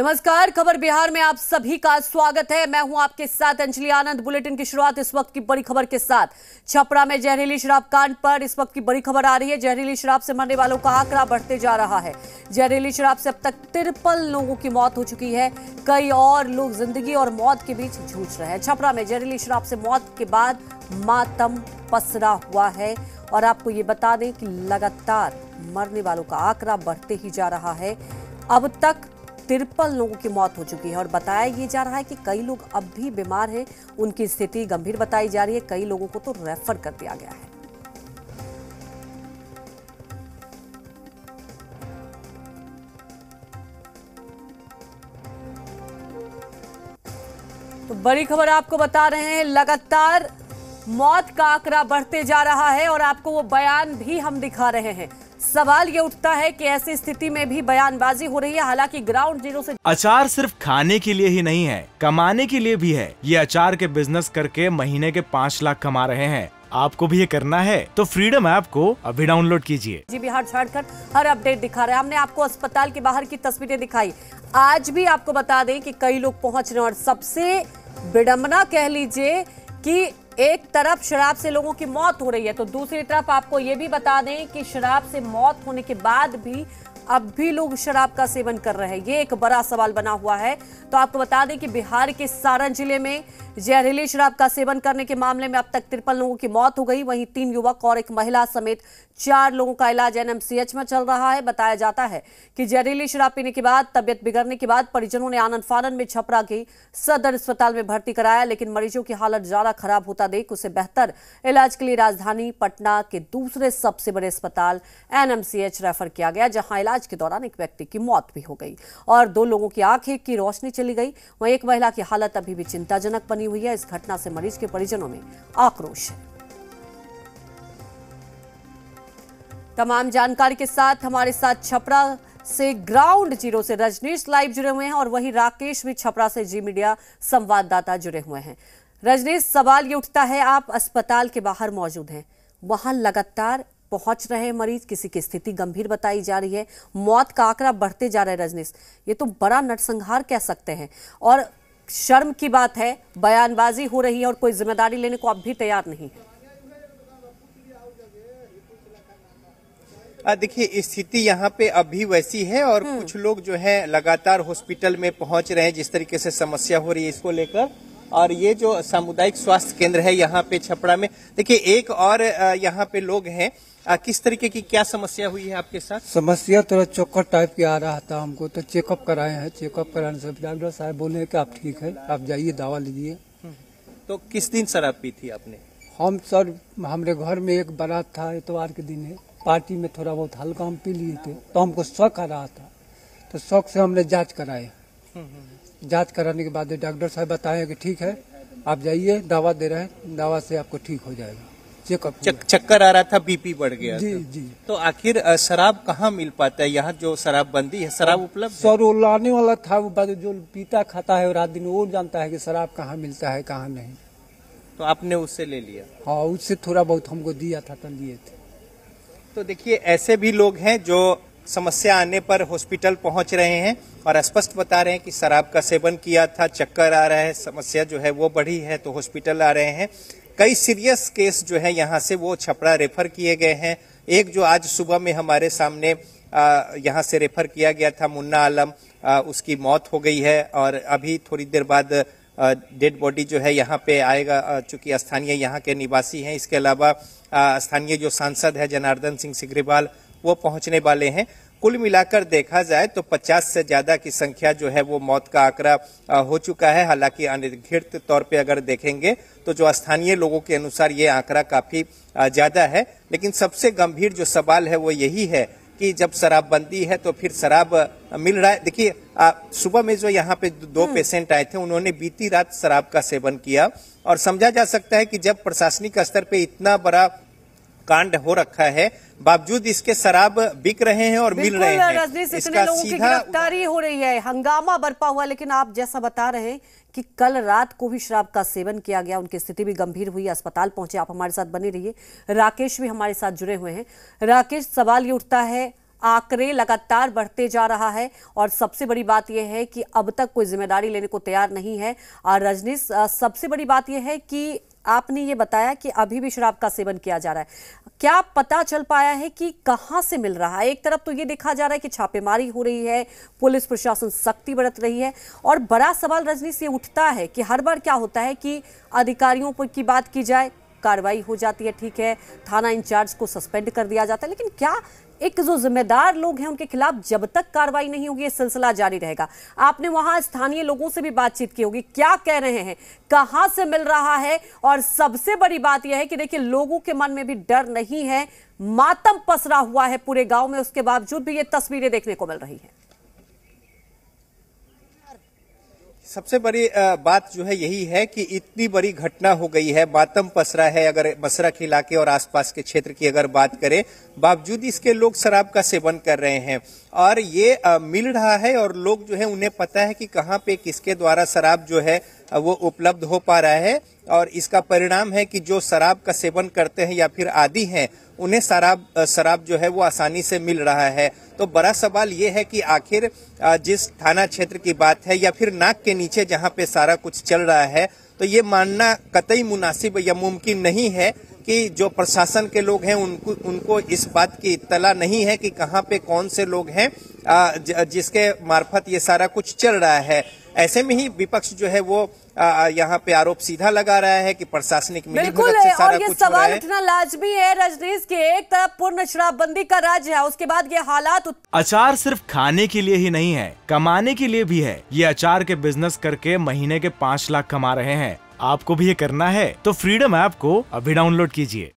नमस्कार खबर बिहार में आप सभी का स्वागत है मैं हूं आपके साथ अंजलि आनंद बुलेटिन की शुरुआत इस वक्त की बड़ी खबर के साथ छपरा में जहरीली शराब कांड पर इस वक्त की बड़ी खबर आ रही है जहरीली शराब से मरने वालों का आंकड़ा बढ़ते जा रहा है जहरीली शराब से अब तक तिरपन लोगों की मौत हो चुकी है कई और लोग जिंदगी और मौत के बीच जूझ रहे हैं छपरा में जहरीली शराब से मौत के बाद मातम पसरा हुआ है और आपको ये बता दें कि लगातार मरने वालों का आंकड़ा बढ़ते ही जा रहा है अब तक तिरपन लोगों की मौत हो चुकी है और बताया ये जा रहा है कि कई लोग अब भी बीमार हैं उनकी स्थिति गंभीर बताई जा रही है कई लोगों को तो रेफर कर दिया गया है तो बड़ी खबर आपको बता रहे हैं लगातार मौत का आंकड़ा बढ़ते जा रहा है और आपको वो बयान भी हम दिखा रहे हैं सवाल ये उठता है कि ऐसी स्थिति में भी बयानबाजी हो रही है हालांकि ग्राउंड जीरो से अचार सिर्फ खाने के लिए ही नहीं है कमाने के लिए भी है ये अचार के बिजनेस करके महीने के पाँच लाख कमा रहे हैं आपको भी ये करना है तो फ्रीडम ऐप को अभी डाउनलोड कीजिए जी बिहार झारखंड हर अपडेट दिखा रहे हैं हमने आपको अस्पताल के बाहर की तस्वीरें दिखाई आज भी आपको बता दें कि कई लोग पहुंच रहे हैं और सबसे विडम्बना कह लीजिए कि एक तरफ शराब से लोगों की मौत हो रही है तो दूसरी तरफ आपको ये भी बता दें कि शराब से मौत होने के बाद भी अब भी लोग शराब का सेवन कर रहे हैं ये एक बड़ा सवाल बना हुआ है तो आपको बता दें कि बिहार के सारण जिले में जहरीली शराब का सेवन करने के मामले में अब तक तिरपन लोगों की मौत हो गई वहीं तीन युवक और एक महिला समेत चार लोगों का इलाज एनएमसीएच में चल रहा है बताया जाता है कि जहरीली शराब पीने के बाद तबियत बिगड़ने के बाद परिजनों ने आनंद फानन में छपरा के सदर अस्पताल में भर्ती कराया लेकिन मरीजों की हालत ज्यादा खराब होता देख उसे बेहतर इलाज के लिए राजधानी पटना के दूसरे सबसे बड़े अस्पताल एनएमसीएच रेफर किया गया जहां इलाज इलाज के दौरान एक व्यक्ति की मौत भी हो गई और दो लोगों की आंखें की रोशनी चली गई वहीं एक महिला की हालत अभी भी चिंताजनक बनी हुई है इस घटना से मरीज के परिजनों में आक्रोश है तमाम जानकारी के साथ हमारे साथ छपरा से ग्राउंड जीरो से रजनीश लाइव जुड़े हुए हैं और वहीं राकेश भी छपरा से जी मीडिया संवाददाता जुड़े हुए हैं रजनीश सवाल ये उठता है आप अस्पताल के बाहर मौजूद हैं वहां लगातार पहुंच रहे मरीज किसी की स्थिति गंभीर बताई जा रही है मौत का आंकड़ा बढ़ते जा रहा है रजनीश ये तो बड़ा नटसंहार कह सकते हैं और शर्म की बात है बयानबाजी हो रही है और कोई जिम्मेदारी लेने को अब भी तैयार नहीं है देखिए स्थिति यहाँ पे अभी वैसी है और हम्म। कुछ लोग जो है लगातार हॉस्पिटल में पहुंच रहे हैं जिस तरीके से समस्या हो रही है इसको लेकर और ये जो सामुदायिक स्वास्थ्य केंद्र है यहाँ पे छपड़ा में देखिए एक और यहाँ पे लोग हैं किस तरीके की क्या समस्या हुई है आपके साथ समस्या थोड़ा तो चौकट टाइप की आ रहा था हमको तो चेकअप कराए हैं चेकअप कराने से डॉक्टर साहब बोले कि आप ठीक है आप जाइए दवा लीजिए हम्म। तो किस दिन शराब पी थी आपने हम सर हमारे घर में एक बारात था इतवार के दिन है पार्टी में थोड़ा बहुत हल्का हम पी लिए थे तो हमको शौक आ रहा था तो शौक से हमने जाँच कराया जांच कराने के बाद डॉक्टर साहब बताए कि ठीक है आप जाइए दवा दे रहे हैं दवा से आपको ठीक हो जाएगा चेकअप चक, चक्कर आ रहा था बीपी बढ़ गया जी था। जी तो आखिर शराब कहाँ मिल पाता है यहाँ जो शराब बंदी है शराब उपलब्ध सर वो लाने वाला था वो जो पीता खाता है रात दिन वो जानता है की शराब कहाँ मिलता है कहाँ नहीं तो आपने उससे ले लिया हाँ उससे थोड़ा बहुत हमको दिया था तो लिए थे तो देखिए ऐसे भी लोग हैं जो समस्या आने पर हॉस्पिटल पहुंच रहे हैं और स्पष्ट बता रहे हैं कि शराब का सेवन किया था चक्कर आ रहा है समस्या जो है वो बढ़ी है तो हॉस्पिटल आ रहे हैं कई सीरियस केस जो है यहाँ से वो छपरा रेफर किए गए हैं एक जो आज सुबह में हमारे सामने यहाँ से रेफर किया गया था मुन्ना आलम आ, उसकी मौत हो गई है और अभी थोड़ी देर बाद डेड बॉडी जो है यहाँ पे आएगा चूंकि स्थानीय यहाँ के निवासी हैं इसके अलावा स्थानीय जो सांसद है जनार्दन सिंह सिग्रीवाल वो पहुंचने वाले हैं कुल मिलाकर देखा जाए तो 50 से ज्यादा की संख्या जो है वो मौत का आंकड़ा हो चुका है हालांकि अनिर्घित तौर पे अगर देखेंगे तो जो स्थानीय लोगों के अनुसार ये आंकड़ा काफी ज्यादा है लेकिन सबसे गंभीर जो सवाल है वो यही है कि जब शराबबंदी है तो फिर शराब मिल रहा है देखिए सुबह में जो यहाँ पे दो हम्म। पेशेंट आए थे उन्होंने बीती रात शराब का सेवन किया और समझा जा सकता है कि जब प्रशासनिक स्तर पे इतना बड़ा कांड हो रखा है बावजूद इसके शराब बिक रहे हैं और मिल रहे हैं रजनीश इतने लोगों की गिरफ्तारी हो रही है हंगामा बरपा हुआ लेकिन आप जैसा बता रहे कि कल रात को भी शराब का सेवन किया गया उनकी स्थिति भी गंभीर हुई अस्पताल पहुंचे आप हमारे साथ बने रहिए राकेश भी हमारे साथ जुड़े हुए हैं राकेश सवाल ये उठता है आंकड़े लगातार बढ़ते जा रहा है और सबसे बड़ी बात यह है कि अब तक कोई जिम्मेदारी लेने को तैयार नहीं है और रजनीश सबसे बड़ी बात यह है कि आपने ये बताया कि अभी भी शराब का सेवन किया जा रहा है क्या पता चल पाया है कि कहां से मिल रहा है एक तरफ तो ये देखा जा रहा है कि छापेमारी हो रही है पुलिस प्रशासन सख्ती बरत रही है और बड़ा सवाल रजनी से उठता है कि हर बार क्या होता है कि अधिकारियों पर की बात की जाए कार्रवाई हो जाती है ठीक है थाना इंचार्ज को सस्पेंड कर दिया जाता है लेकिन क्या एक जो जिम्मेदार लोग हैं उनके खिलाफ जब तक कार्रवाई नहीं होगी ये सिलसिला जारी रहेगा आपने वहां स्थानीय लोगों से भी बातचीत की होगी क्या कह रहे हैं कहां से मिल रहा है और सबसे बड़ी बात यह है कि देखिए लोगों के मन में भी डर नहीं है मातम पसरा हुआ है पूरे गांव में उसके बावजूद भी ये तस्वीरें देखने को मिल रही है सबसे बड़ी बात जो है यही है कि इतनी बड़ी घटना हो गई है बातम पसरा है अगर बसरा के इलाके और आसपास के क्षेत्र की अगर बात करें बावजूद इसके लोग शराब का सेवन कर रहे हैं और ये मिल रहा है और लोग जो है उन्हें पता है कि कहाँ पे किसके द्वारा शराब जो है वो उपलब्ध हो पा रहा है और इसका परिणाम है कि जो शराब का सेवन करते हैं या फिर आदि हैं उन्हें शराब शराब जो है वो आसानी से मिल रहा है तो बड़ा सवाल ये है कि आखिर जिस थाना क्षेत्र की बात है या फिर नाक के नीचे जहाँ पे सारा कुछ चल रहा है तो ये मानना कतई मुनासिब या मुमकिन नहीं है कि जो प्रशासन के लोग हैं उनको उनको इस बात की इतला नहीं है कि कहाँ पे कौन से लोग हैं जिसके मार्फत ये सारा कुछ चल रहा है ऐसे में ही विपक्ष जो है वो यहाँ पे आरोप सीधा लगा रहा है कि प्रशासनिक बिल्कुल है और ये सवाल इतना लाजमी है रजनीश की एक तरफ पूर्ण शराबबंदी का राज्य है उसके बाद ये हालात अचार सिर्फ खाने के लिए ही नहीं है कमाने के लिए भी है ये अचार के बिजनेस करके महीने के पाँच लाख कमा रहे हैं आपको भी ये करना है तो फ्रीडम ऐप को अभी डाउनलोड कीजिए